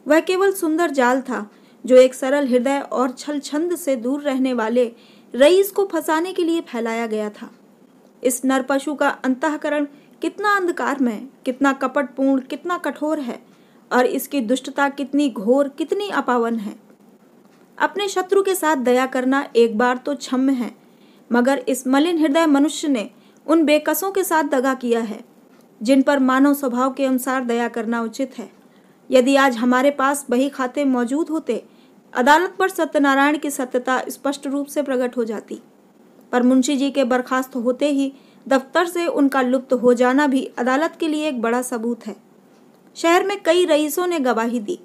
वह केवल सुंदर जाल था जो एक सरल हृदय और छल छंद से दूर रहने वाले रईस को फंसाने के लिए फैलाया गया था इस नर पशु का अंतकरण कितना अंधकारमय कितना कपटपूर्ण कितना कठोर है और इसकी दुष्टता कितनी घोर कितनी अपावन है अपने शत्रु के साथ दया करना एक बार तो क्षम्य है मगर इस मलिन हृदय मनुष्य ने उन बेकसों के साथ दगा किया है जिन पर मानव स्वभाव के अनुसार दया करना उचित है यदि आज हमारे पास बही खाते मौजूद होते अदालत पर सत्यनारायण की सत्यता स्पष्ट रूप से प्रकट हो जाती पर मुंशी जी के बर्खास्त होते ही दफ्तर से उनका लुप्त हो जाना भी अदालत के लिए एक बड़ा सबूत है शहर में कई रईसों ने गवाही दी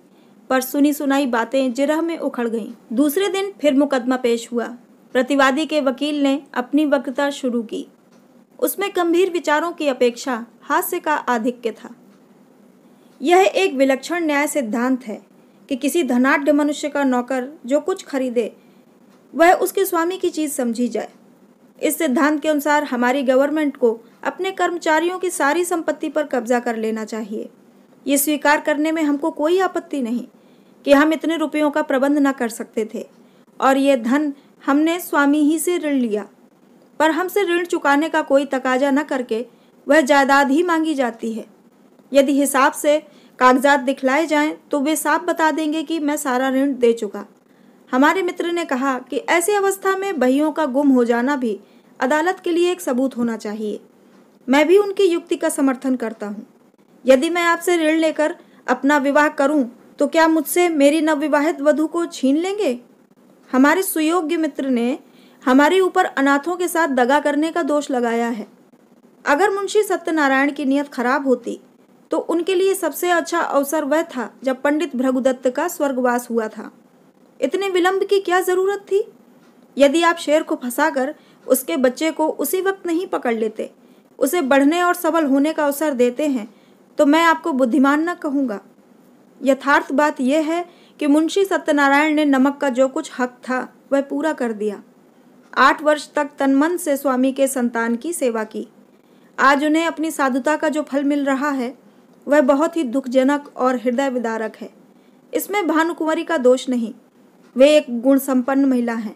पर सुनी सुनाई बातें जिरह में उखड़ गईं। दूसरे दिन फिर मुकदमा पेश हुआ प्रतिवादी के वकील ने अपनी वक्तता शुरू की उसमें गंभीर विचारों की अपेक्षा हास्य का आधिक्य था यह एक विलक्षण न्याय सिद्धांत है कि किसी धनाढ़ मनुष्य का नौकर जो कुछ खरीदे वह उसके स्वामी की चीज समझी जाए इस सिद्धांत के अनुसार हमारी गवर्नमेंट को अपने कर्मचारियों की सारी संपत्ति पर कब्जा कर लेना चाहिए ये स्वीकार करने में हमको कोई आपत्ति नहीं कि हम इतने रुपयों का प्रबंध न कर सकते थे और ये धन हमने स्वामी ही से ऋण लिया पर हमसे ऋण चुकाने का कोई तकाजा न करके वह जायदाद ही मांगी जाती है यदि हिसाब से कागजात दिखलाए जाएं तो वे साफ बता देंगे कि मैं सारा ऋण दे चुका हमारे मित्र ने कहा कि ऐसी अवस्था में बहियों का गुम हो जाना भी अदालत के लिए एक सबूत होना चाहिए मैं भी उनकी युक्ति का समर्थन करता हूँ यदि मैं आपसे ऋण लेकर अपना विवाह करूँ तो क्या मुझसे मेरी नवविवाहित वधु को छीन लेंगे हमारे सुयोग्य मित्र ने हमारे ऊपर अनाथों के साथ दगा करने का दोष लगाया है अगर मुंशी सत्यनारायण की नीयत खराब होती तो उनके लिए सबसे अच्छा अवसर वह था जब पंडित भृगुदत्त का स्वर्गवास हुआ था इतने विलंब की क्या जरूरत थी यदि आप शेर को फंसाकर उसके बच्चे को उसी वक्त नहीं पकड़ लेते उसे बढ़ने और सबल होने का अवसर देते हैं तो मैं आपको बुद्धिमान न कहूँगा यथार्थ बात यह है कि मुंशी सत्यनारायण ने नमक का जो कुछ हक था वह पूरा कर दिया आठ वर्ष तक तनमन से स्वामी के संतान की सेवा की आज उन्हें अपनी साधुता का जो फल मिल रहा है वह बहुत ही दुखजनक और हृदय विदारक है इसमें भानुकुमारी का दोष नहीं वे एक गुण संपन्न महिला हैं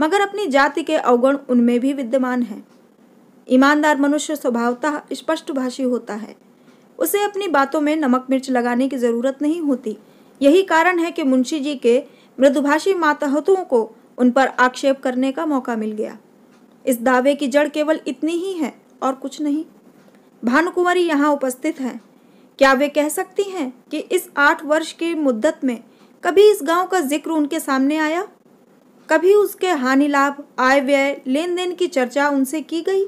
मगर अपनी जाति के अवगुण उनमें भी विद्यमान हैं ईमानदार मनुष्य स्वभावतः भाषी होता है उसे अपनी बातों में नमक मिर्च लगाने की ज़रूरत नहीं होती यही कारण है कि मुंशी जी के मृदुभाषी मातहतों को उन पर आक्षेप करने का मौका मिल गया इस दावे की जड़ केवल इतनी ही है और कुछ नहीं भानुकुमारी यहाँ उपस्थित हैं क्या वे कह सकती हैं कि इस आठ वर्ष की मुद्दत में कभी इस गांव का जिक्र उनके सामने आया कभी उसके हानि लाभ आय व्यय लेन देन की चर्चा उनसे की गई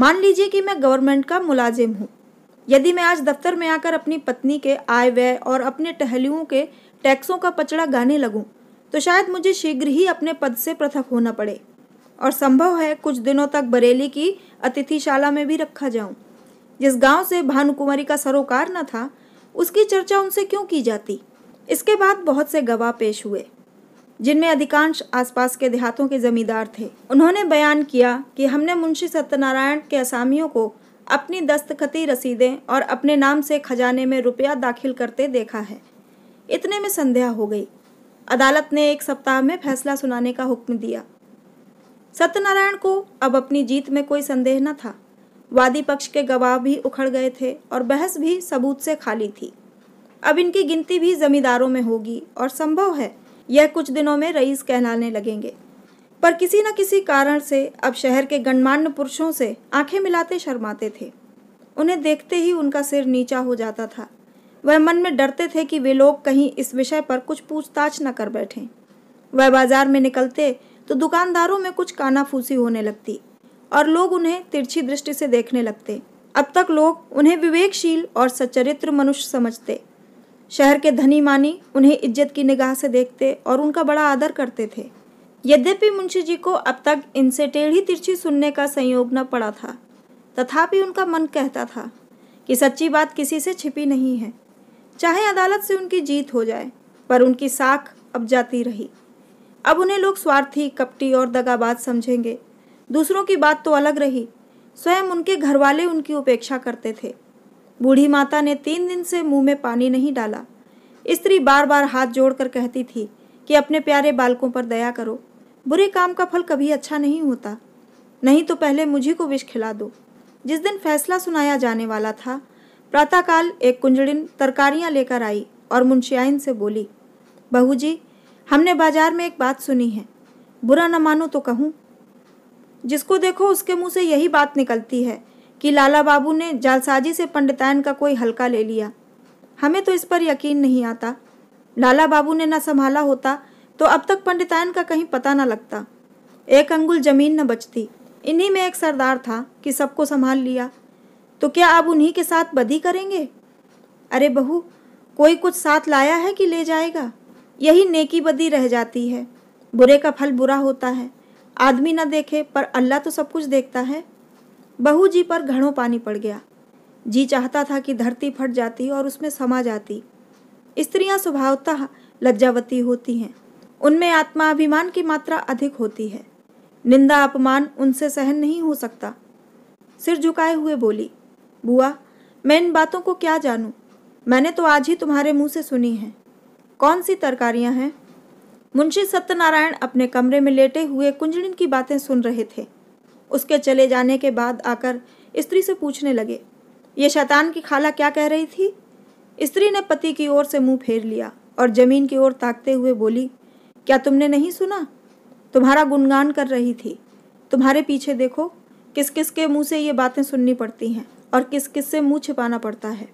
मान लीजिए कि मैं गवर्नमेंट का मुलाजिम हूँ यदि मैं आज दफ्तर में आकर अपनी पत्नी के आय व्यय और अपने टहलुओं के टैक्सों का पचड़ा गाने लगूं, तो शायद मुझे शीघ्र ही अपने पद से पृथक होना पड़े और संभव है कुछ दिनों तक बरेली की अतिथिशाला में भी रखा जाऊं। जिस गांव से भानुकुमारी का सरोकार न था उसकी चर्चा उनसे क्यों की जाती इसके बाद बहुत से गवाह पेश हुए जिनमें अधिकांश आसपास के देहातों के जमींदार थे उन्होंने बयान किया कि हमने मुंशी सत्यनारायण के असामियों को अपनी दस्तखती रसीदें और अपने नाम से खजाने में रुपया दाखिल करते देखा है इतने में संध्या हो गई अदालत ने एक सप्ताह में फैसला सुनाने का हुक्म दिया सत्यनारायण को अब अपनी जीत में कोई संदेह न था वादी पक्ष के गवाह भी उखड़ गए थे और बहस भी सबूत से खाली थी अब इनकी गिनती भी जमींदारों में होगी और संभव है यह कुछ दिनों में रईस कहलाने लगेंगे पर किसी न किसी कारण से अब शहर के गणमान्य पुरुषों से आंखें मिलाते शर्माते थे उन्हें देखते ही उनका सिर नीचा हो जाता था वह मन में डरते थे कि वे लोग कहीं इस विषय पर कुछ पूछताछ न कर बैठे वह बाजार में निकलते तो दुकानदारों में कुछ कानाफूसी होने लगती और लोग उन्हें तिरछी दृष्टि से देखने लगते अब तक लोग उन्हें विवेकशील और सच्चरित्र मनुष्य समझते शहर के धनी मानी उन्हें इज्जत की निगाह से देखते और उनका बड़ा आदर करते थे यद्यपि मुंशी जी को अब तक इनसे टेढ़ी तिरछी सुनने का संयोग न पड़ा था तथापि उनका मन कहता था कि सच्ची बात किसी से छिपी नहीं है चाहे अदालत से उनकी जीत हो जाए पर उनकी साख अब जाती रही अब उन्हें लोग स्वार्थी कपटी और दगाबाज समझेंगे दूसरों की बात तो अलग रही स्वयं उनके घरवाले उनकी उपेक्षा करते थे बूढ़ी माता ने तीन दिन से मुंह में पानी नहीं डाला स्त्री बार बार हाथ जोड़कर कहती थी कि अपने प्यारे बालकों पर दया करो बुरे काम का फल कभी अच्छा नहीं होता नहीं तो पहले मुझे को विष खिला दो जिस दिन फैसला सुनाया जाने वाला था प्रातःकाल एक कुंजड़िन तरकारियां लेकर आई और मुंशियाइन से बोली बहू जी हमने बाजार में एक बात सुनी है बुरा न मानो तो कहूँ जिसको देखो उसके मुंह से यही बात निकलती है कि लाला बाबू ने जालसाजी से पंडितायन का कोई हल्का ले लिया हमें तो इस पर यकीन नहीं आता लाला बाबू ने न संभाला होता तो अब तक पंडितायन का कहीं पता न लगता एक अंगुल जमीन न बचती इन्हीं में एक सरदार था कि सबको संभाल लिया तो क्या आप उन्हीं के साथ बदी करेंगे अरे बहू कोई कुछ साथ लाया है कि ले जाएगा यही नेकी बदी रह जाती है बुरे का फल बुरा होता है आदमी न देखे पर अल्लाह तो सब कुछ देखता है बहू जी पर घड़ों पानी पड़ गया जी चाहता था कि धरती फट जाती और उसमें समा जाती स्त्रियां स्वभावतः लज्जावती होती हैं उनमें आत्माभिमान की मात्रा अधिक होती है निंदा अपमान उनसे सहन नहीं हो सकता सिर झुकाए हुए बोली बुआ मैं इन बातों को क्या जानू मैंने तो आज ही तुम्हारे मुंह से सुनी है कौन सी तरकारियां हैं मुंशी सत्यनारायण अपने कमरे में लेटे हुए कुंजलिन की बातें सुन रहे थे उसके चले जाने के बाद आकर स्त्री से पूछने लगे ये शैतान की खाला क्या कह रही थी स्त्री ने पति की ओर से मुंह फेर लिया और जमीन की ओर ताकते हुए बोली क्या तुमने नहीं सुना तुम्हारा गुणगान कर रही थी तुम्हारे पीछे देखो किस किस के मुंह से ये बातें सुननी पड़ती हैं और किस किस से मुंह छिपाना पड़ता है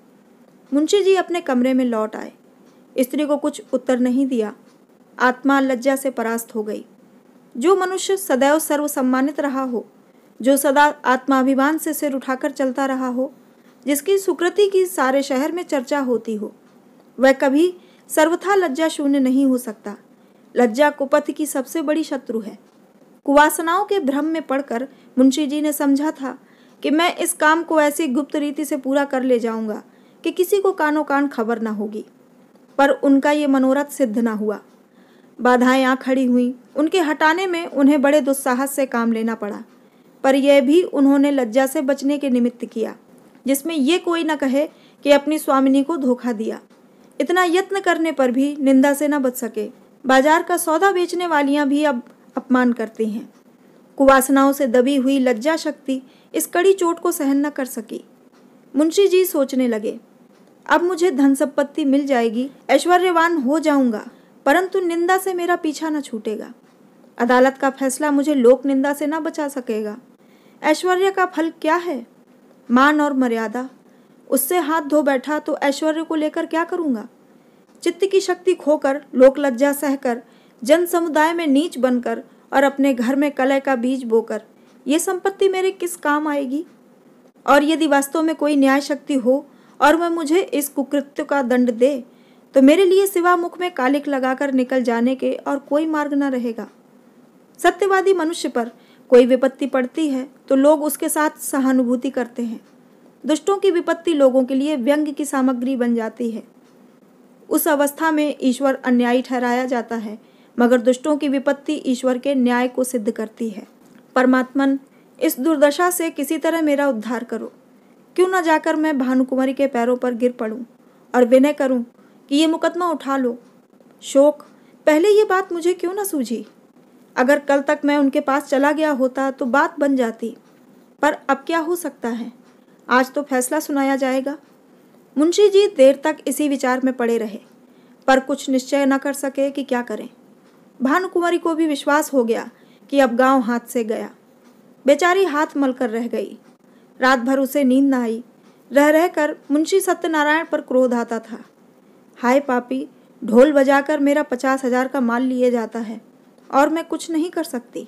मुंशी जी अपने कमरे में लौट आए स्त्री को कुछ उत्तर नहीं दिया आत्मा लज्जा से परास्त हो गई जो मनुष्य सदैव सर्व सम्मानित रहा हो जो सदा आत्माभिमान से सिर उठाकर चलता रहा हो जिसकी सुकृति की सारे शहर में चर्चा होती हो वह कभी सर्वथा लज्जा शून्य नहीं हो सकता लज्जा कुपथ की सबसे बड़ी शत्रु है कुवासनाओं के भ्रम में पड़कर मुंशी जी ने समझा था कि मैं इस काम को ऐसी गुप्त रीति से पूरा कर ले जाऊंगा कि किसी को कानो कान खबर ना होगी पर उनका ये मनोरथ सिद्ध ना हुआ बाधाएं आ खड़ी हुई उनके हटाने में उन्हें बड़े दुस्साहस से काम लेना पड़ा पर यह भी उन्होंने लज्जा से बचने के निमित्त किया जिसमें ये कोई न कहे कि अपनी स्वामिनी को धोखा दिया इतना यत्न करने पर भी निंदा से न बच सके बाजार का सौदा बेचने वालियां भी अब अपमान करती हैं कुवासनाओं से दबी हुई लज्जा शक्ति इस कड़ी चोट को सहन न कर सकी मुंशी जी सोचने लगे अब मुझे धन संपत्ति मिल जाएगी ऐश्वर्यवान हो जाऊंगा परंतु निंदा से मेरा पीछा न छूटेगा अदालत का फैसला मुझे लोक निंदा से न बचा सकेगा ऐश्वर्य का फल क्या है मान और मर्यादा उससे हाथ धो बैठा तो ऐश्वर्य को लेकर क्या करूँगा चित्त की शक्ति खोकर लोक लज्जा सहकर जन समुदाय में नीच बनकर और अपने घर में कलह का बीज बोकर ये संपत्ति मेरे किस काम आएगी और यदि वास्तव में कोई न्याय शक्ति हो और वह मुझे इस कुकृत्य का दंड दे तो मेरे लिए सिवा मुख में कालिक लगाकर निकल जाने के और कोई मार्ग न रहेगा सत्यवादी मनुष्य पर कोई विपत्ति पड़ती है तो लोग उसके साथ सहानुभूति करते हैं दुष्टों की विपत्ति लोगों के लिए व्यंग की सामग्री बन जाती है उस अवस्था में ईश्वर अन्यायी ठहराया जाता है मगर दुष्टों की विपत्ति ईश्वर के न्याय को सिद्ध करती है परमात्मन इस दुर्दशा से किसी तरह मेरा उद्धार करो क्यों न जाकर मैं भानुकुमारी के पैरों पर गिर पड़ूं और विनय करूँ कि ये मुकदमा उठा लो शोक पहले ये बात मुझे क्यों ना सूझी अगर कल तक मैं उनके पास चला गया होता तो बात बन जाती पर अब क्या हो सकता है आज तो फैसला सुनाया जाएगा मुंशी जी देर तक इसी विचार में पड़े रहे पर कुछ निश्चय न कर सके कि क्या करें भानुकुमारी को भी विश्वास हो गया कि अब गांव हाथ से गया बेचारी हाथ मलकर रह गई रात भर उसे नींद न आई रह रहकर मुंशी सत्यनारायण पर क्रोध आता था हाय पापी ढोल बजाकर मेरा पचास हजार का माल लिए जाता है और मैं कुछ नहीं कर सकती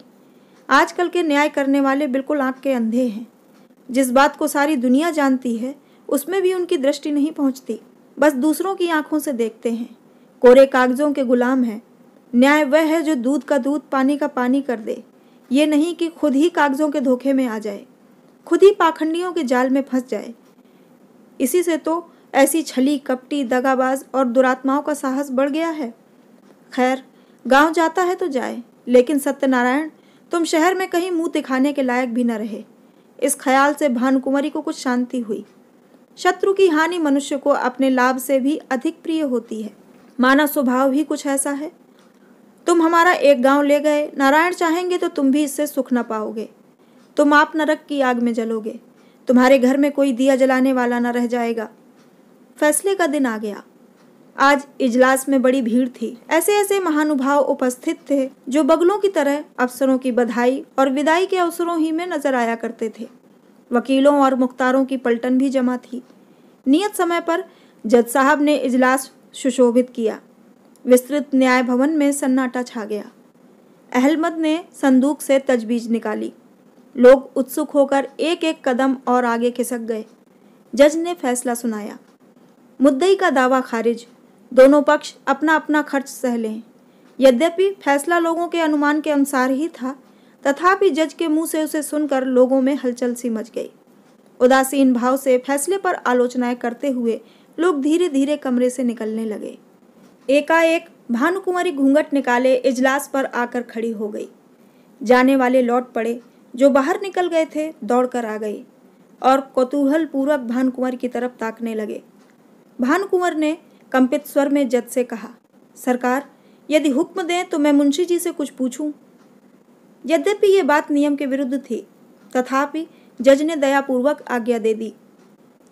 आजकल के न्याय करने वाले बिल्कुल आँख के अंधे हैं जिस बात को सारी दुनिया जानती है उसमें भी उनकी दृष्टि नहीं पहुंचती बस दूसरों की आंखों से देखते हैं कोरे कागजों के गुलाम हैं न्याय वह है जो दूध का दूध पानी का पानी कर दे ये नहीं कि खुद ही कागजों के धोखे में आ जाए खुद ही पाखंडियों के जाल में फंस जाए इसी से तो ऐसी छली कपटी दगाबाज और दुरात्माओं का साहस बढ़ गया है खैर गांव जाता है तो जाए लेकिन सत्यनारायण तुम शहर में कहीं मुंह दिखाने के लायक भी न रहे इस ख्याल से भानुकुमारी को कुछ शांति हुई शत्रु की हानि मनुष्य को अपने लाभ से भी अधिक प्रिय होती है मानव स्वभाव भी कुछ ऐसा है तुम हमारा एक गांव ले गए नारायण चाहेंगे तो तुम भी इससे सुख न पाओगे तुम आप नरक की आग में जलोगे तुम्हारे घर में कोई दिया जलाने वाला न रह जाएगा फैसले का दिन आ गया आज इजलास में बड़ी भीड़ थी ऐसे ऐसे महानुभाव उपस्थित थे जो बगलों की तरह अफसरों की बधाई और विदाई के अवसरों ही में नजर आया करते थे वकीलों और मुख्तारों की पलटन भी जमा थी नियत समय पर जज साहब ने इजलास सुशोभित किया विस्तृत न्याय भवन में सन्नाटा छा गया अहलमद ने संदूक से तजबीज निकाली लोग उत्सुक होकर एक एक कदम और आगे खिसक गए जज ने फैसला सुनाया मुद्दई का दावा खारिज दोनों पक्ष अपना अपना खर्च सह लें यद्यपि फैसला लोगों के अनुमान के अनुसार ही था तथापि जज के मुंह से उसे सुनकर लोगों में हलचल सी मच गई उदासीन भाव से फैसले पर आलोचनाएं करते हुए लोग धीरे धीरे कमरे से निकलने लगे एकाएक भानुकुमारी घूंघट निकाले इजलास पर आकर खड़ी हो गई जाने वाले लौट पड़े जो बाहर निकल गए थे दौड़कर आ गए और कौतूहल पूर्वक भानुकुमारी की तरफ ताकने लगे भानुकुमार ने कंपित स्वर में जज से कहा सरकार यदि हुक्म दें तो मैं मुंशी जी से कुछ पूछूं यद्यपि ये बात नियम के विरुद्ध थी तथापि जज ने दयापूर्वक आज्ञा दे दी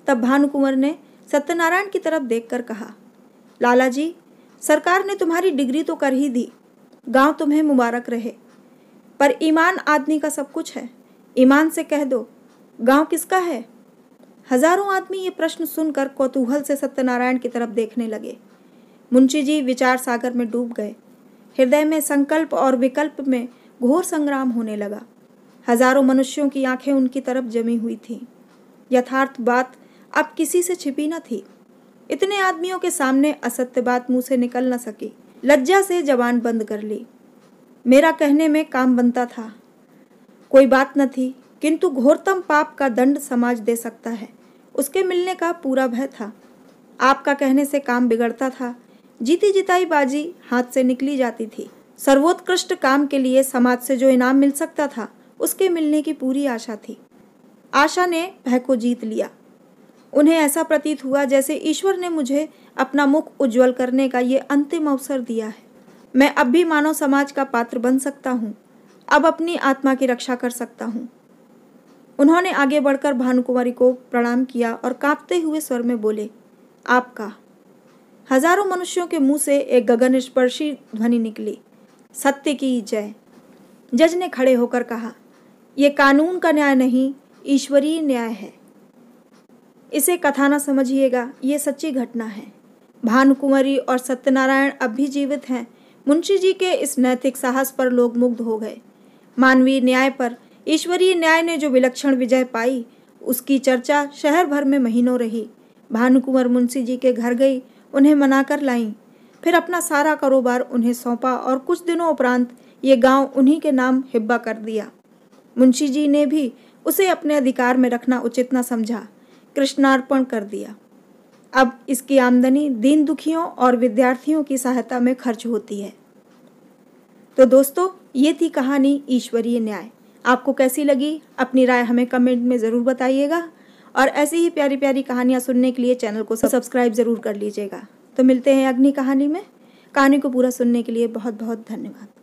तब भानुकुंवर ने सत्यनारायण की तरफ देखकर कहा लाला जी सरकार ने तुम्हारी डिग्री तो कर ही दी गांव तुम्हें मुबारक रहे पर ईमान आदमी का सब कुछ है ईमान से कह दो गांव किसका है हजारों आदमी ये प्रश्न सुनकर कौतूहल से सत्यनारायण की तरफ देखने लगे मुंशी जी विचार सागर में डूब गए हृदय में संकल्प और विकल्प में घोर संग्राम होने लगा हजारों मनुष्यों की आंखें उनकी तरफ जमी हुई थीं यथार्थ बात अब किसी से छिपी न थी इतने आदमियों के सामने असत्य बात मुंह से निकल न सकी लज्जा से जवान बंद कर ली मेरा कहने में काम बनता था कोई बात न थी किंतु घोरतम पाप का दंड समाज दे सकता है उसके मिलने का पूरा भय था आपका कहने से काम बिगड़ता था जीती जिताई बाजी हाथ से निकली जाती थी सर्वोत्कृष्ट काम के लिए समाज से जो इनाम मिल सकता था उसके मिलने की पूरी आशा थी आशा ने भय को जीत लिया उन्हें ऐसा प्रतीत हुआ जैसे ईश्वर ने मुझे अपना मुख उज्जवल करने का ये अंतिम अवसर दिया है मैं अब भी मानव समाज का पात्र बन सकता हूँ अब अपनी आत्मा की रक्षा कर सकता हूँ उन्होंने आगे बढ़कर भानुकुमारी को प्रणाम किया और कांपते हुए स्वर में बोले आपका हजारों मनुष्यों के मुंह से एक गगन स्पर्शी ध्वनि निकली सत्य की जय जज ने खड़े होकर कहा यह कानून का न्याय नहीं ईश्वरीय न्याय है इसे कथा न समझिएगा ये सच्ची घटना है भानुकुमारी और सत्यनारायण अब भी जीवित हैं मुंशी जी के इस नैतिक साहस पर लोग मुग्ध हो गए मानवीय न्याय पर ईश्वरीय न्याय ने जो विलक्षण विजय पाई उसकी चर्चा शहर भर में महीनों रही भानुकुमार मुंशी जी के घर गई उन्हें मना कर लाईं फिर अपना सारा कारोबार उन्हें सौंपा और कुछ दिनों उपरांत ये गांव उन्हीं के नाम हिब्बा कर दिया मुंशी जी ने भी उसे अपने अधिकार में रखना उचित न समझा कृष्णार्पण कर दिया अब इसकी आमदनी दीन दुखियों और विद्यार्थियों की सहायता में खर्च होती है तो दोस्तों ये थी कहानी ईश्वरीय न्याय आपको कैसी लगी अपनी राय हमें कमेंट में ज़रूर बताइएगा और ऐसी ही प्यारी प्यारी कहानियाँ सुनने के लिए चैनल को सब्सक्राइब ज़रूर कर लीजिएगा तो मिलते हैं अग्नि कहानी में कहानी को पूरा सुनने के लिए बहुत बहुत धन्यवाद